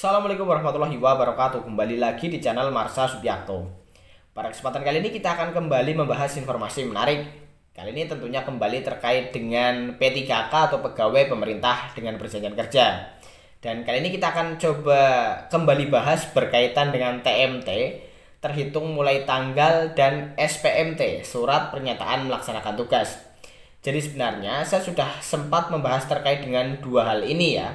Assalamualaikum warahmatullahi wabarakatuh Kembali lagi di channel Marsa Subiakto Pada kesempatan kali ini kita akan kembali membahas informasi menarik Kali ini tentunya kembali terkait dengan P3K atau pegawai pemerintah dengan perjanjian kerja Dan kali ini kita akan coba kembali bahas berkaitan dengan TMT Terhitung mulai tanggal dan SPMT Surat Pernyataan Melaksanakan Tugas Jadi sebenarnya saya sudah sempat membahas terkait dengan dua hal ini ya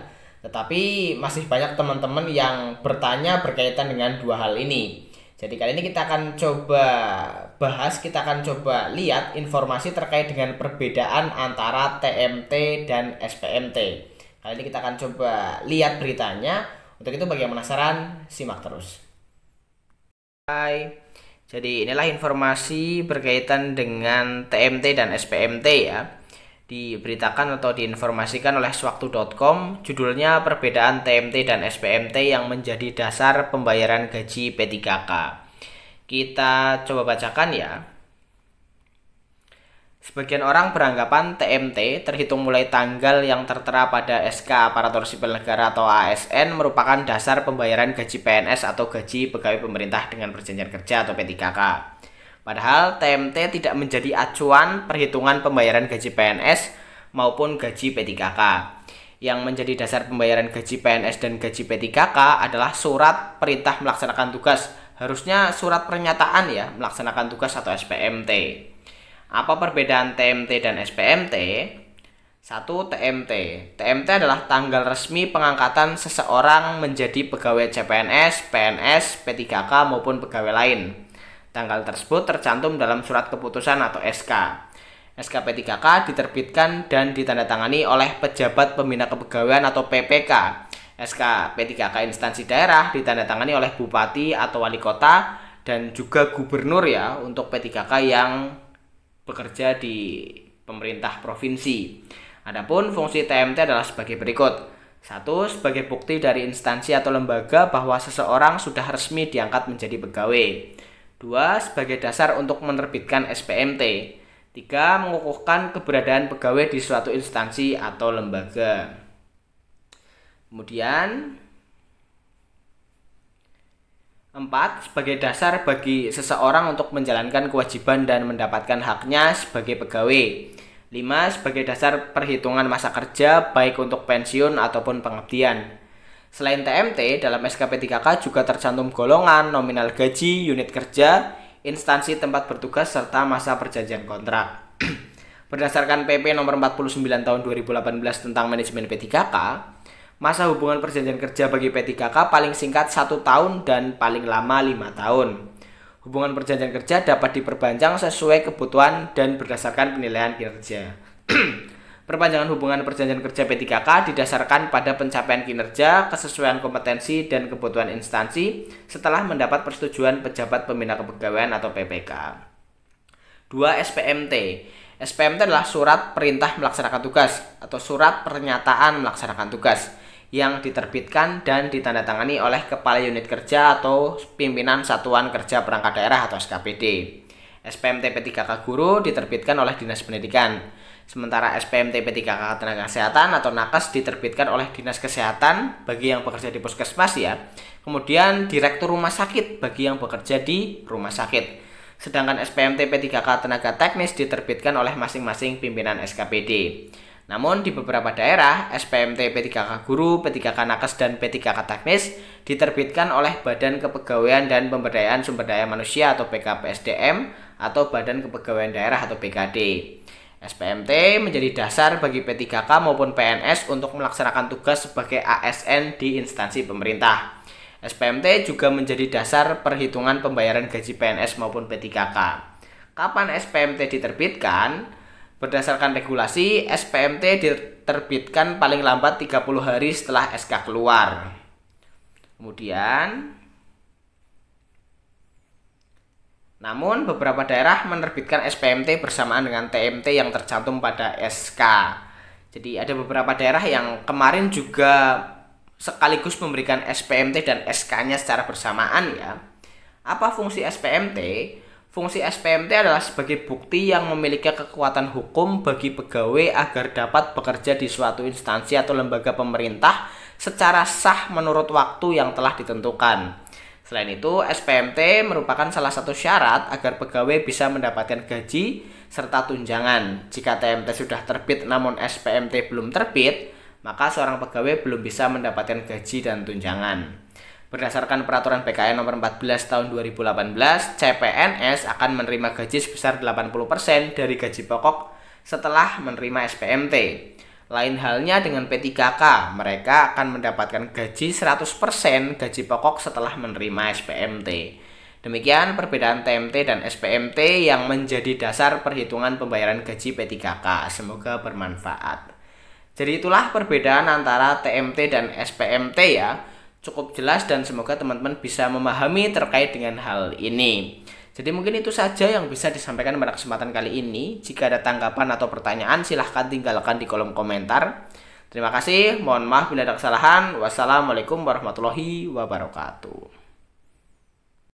tetapi masih banyak teman-teman yang bertanya berkaitan dengan dua hal ini. Jadi kali ini kita akan coba bahas, kita akan coba lihat informasi terkait dengan perbedaan antara TMT dan SPMT. Kali ini kita akan coba lihat beritanya. Untuk itu bagi yang penasaran, simak terus. Hai. Jadi inilah informasi berkaitan dengan TMT dan SPMT ya diberitakan atau diinformasikan oleh sewaktu.com judulnya perbedaan TMT dan SPMT yang menjadi dasar pembayaran gaji P3K. Kita coba bacakan ya. Sebagian orang beranggapan TMT terhitung mulai tanggal yang tertera pada SK Aparatur Sipil Negara atau ASN merupakan dasar pembayaran gaji PNS atau gaji pegawai pemerintah dengan perjanjian kerja atau P3K. Padahal TMT tidak menjadi acuan perhitungan pembayaran gaji PNS maupun gaji P3K. Yang menjadi dasar pembayaran gaji PNS dan gaji P3K adalah surat perintah melaksanakan tugas. Harusnya surat pernyataan ya melaksanakan tugas atau SPMT. Apa perbedaan TMT dan SPMT? Satu TMT. TMT adalah tanggal resmi pengangkatan seseorang menjadi pegawai CPNS, PNS, P3K maupun pegawai lain. Tanggal tersebut tercantum dalam surat keputusan atau SK. SK p 3K diterbitkan dan ditandatangani oleh pejabat pembina kepegawaian atau PPK. SK p 3K instansi daerah ditandatangani oleh bupati atau wali kota dan juga gubernur ya untuk P3K yang bekerja di pemerintah provinsi. Adapun fungsi TMT adalah sebagai berikut. Satu, sebagai bukti dari instansi atau lembaga bahwa seseorang sudah resmi diangkat menjadi pegawai. Dua, sebagai dasar untuk menerbitkan SPMT. Tiga, mengukuhkan keberadaan pegawai di suatu instansi atau lembaga. Kemudian, 4. sebagai dasar bagi seseorang untuk menjalankan kewajiban dan mendapatkan haknya sebagai pegawai. 5. sebagai dasar perhitungan masa kerja baik untuk pensiun ataupun pengabdian. Selain TMT, dalam SKP 3K juga tercantum golongan, nominal gaji, unit kerja, instansi tempat bertugas, serta masa perjanjian kontrak. Berdasarkan PP nomor 49 tahun 2018 tentang manajemen P3K, masa hubungan perjanjian kerja bagi P3K paling singkat 1 tahun dan paling lama 5 tahun. Hubungan perjanjian kerja dapat diperpanjang sesuai kebutuhan dan berdasarkan penilaian kinerja. Perpanjangan hubungan perjanjian kerja P3K didasarkan pada pencapaian kinerja, kesesuaian kompetensi, dan kebutuhan instansi setelah mendapat persetujuan pejabat pembina kepegawaian atau PPK. 2. SPMT SPMT adalah surat perintah melaksanakan tugas atau surat pernyataan melaksanakan tugas yang diterbitkan dan ditandatangani oleh kepala unit kerja atau pimpinan satuan kerja perangkat daerah atau SKPD. SPMTP 3K guru diterbitkan oleh Dinas Pendidikan. Sementara SPMTP 3K tenaga kesehatan atau nakes diterbitkan oleh Dinas Kesehatan bagi yang bekerja di puskesmas ya. Kemudian Direktur Rumah Sakit bagi yang bekerja di rumah sakit. Sedangkan SPMTP 3K tenaga teknis diterbitkan oleh masing-masing pimpinan SKPD. Namun di beberapa daerah, SPMT P3K Guru, P3K Nakes, dan P3K Teknis diterbitkan oleh Badan Kepegawaian dan Pemberdayaan Sumber Daya Manusia atau BKPSDM atau Badan Kepegawaian Daerah atau BKD. SPMT menjadi dasar bagi P3K maupun PNS untuk melaksanakan tugas sebagai ASN di instansi pemerintah. SPMT juga menjadi dasar perhitungan pembayaran gaji PNS maupun P3K. Kapan SPMT diterbitkan? Berdasarkan regulasi, SPMT diterbitkan paling lambat 30 hari setelah SK keluar. Kemudian Namun beberapa daerah menerbitkan SPMT bersamaan dengan TMT yang tercantum pada SK. Jadi ada beberapa daerah yang kemarin juga sekaligus memberikan SPMT dan SK-nya secara bersamaan ya. Apa fungsi SPMT? Fungsi SPMT adalah sebagai bukti yang memiliki kekuatan hukum bagi pegawai agar dapat bekerja di suatu instansi atau lembaga pemerintah secara sah menurut waktu yang telah ditentukan. Selain itu, SPMT merupakan salah satu syarat agar pegawai bisa mendapatkan gaji serta tunjangan. Jika TMT sudah terbit namun SPMT belum terbit, maka seorang pegawai belum bisa mendapatkan gaji dan tunjangan. Berdasarkan peraturan PKN nomor 14 tahun 2018, CPNS akan menerima gaji sebesar 80% dari gaji pokok setelah menerima SPMT. Lain halnya dengan P3K, mereka akan mendapatkan gaji 100% gaji pokok setelah menerima SPMT. Demikian perbedaan TMT dan SPMT yang menjadi dasar perhitungan pembayaran gaji P3K. Semoga bermanfaat. Jadi itulah perbedaan antara TMT dan SPMT ya cukup jelas dan semoga teman-teman bisa memahami terkait dengan hal ini. Jadi mungkin itu saja yang bisa disampaikan pada kesempatan kali ini. Jika ada tanggapan atau pertanyaan silahkan tinggalkan di kolom komentar. Terima kasih, mohon maaf bila ada kesalahan. Wassalamualaikum warahmatullahi wabarakatuh.